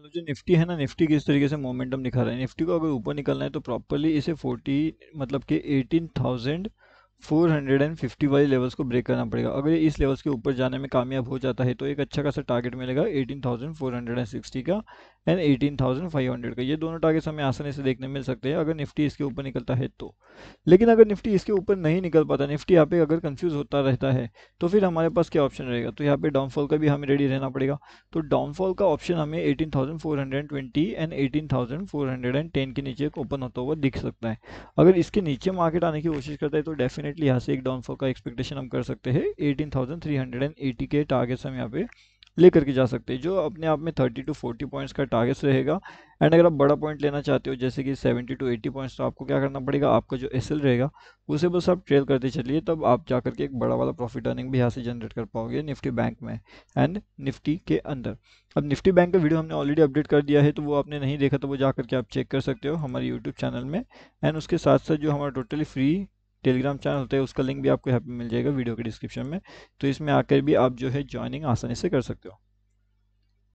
hello जो Nifty है ना निफ्टी किस तरीके से मोमेंटम दिखा रहा है निफ्टी को अगर ऊपर निकलना है तो प्रॉपरली इसे 40 मतलब कि 18,000 450 वाले लेवल्स को ब्रेक करना पड़ेगा अगर इस लेवल्स के ऊपर जाने में कामयाब हो जाता है तो एक अच्छा खासा टारगेट मिलेगा 18,460 का एंड 18,500 का ये दोनों टारगेट्स हमें आसानी से देखने मिल सकते हैं अगर निफ्टी इसके ऊपर निकलता है तो लेकिन अगर निफ्टी इसके ऊपर नहीं निकल पाता निफ्टी यहाँ पे अगर कन्फ्यूज होता रहता है तो फिर हमारे पास क्या ऑप्शन रहेगा तो यहाँ पे डाउनफॉल का भी हमें रेडी रहना पड़ेगा तो डाउनफॉल का ऑप्शन हमें एटीन एंड एटीन के नीचे ओपन होता हुआ दिख सकता है अगर इसके नीचे मार्केट आने की कोशिश करता है तो डेफिनेट डेफिनेटली यहाँ से एक डाउनफॉल का एक्सपेक्टेशन हम कर सकते हैं 18,380 के टारगेट्स हम यहाँ पे लेकर के जा सकते हैं जो अपने आप में 30 टू 40 पॉइंट्स का टारगेट्स रहेगा एंड अगर आप बड़ा पॉइंट लेना चाहते हो जैसे कि 70 टू 80 पॉइंट्स तो आपको क्या करना पड़ेगा आपका जो एस रहेगा उसे बस आप ट्रेल करते चलिए तब आप जा करके एक बड़ा वाला प्रॉफिट अर्निंग भी यहाँ से जनरेट कर पाओगे निफ्टी बैंक में एंड निफ्टी के अंदर अब निफ्टी बैंक का वीडियो हमने ऑलरेडी अपडेट कर दिया है तो वो आपने नहीं देखा तो वो जा करके आप चेक कर सकते हो हमारे यूट्यूब चैनल में एंड उसके साथ साथ जो हमारा टोटली फ्री टेलीग्राम चैनल होता है उसका लिंक भी आपको यहाँ पे मिल जाएगा वीडियो के डिस्क्रिप्शन में तो इसमें आकर भी आप जो है ज्वाइनिंग आसानी से कर सकते हो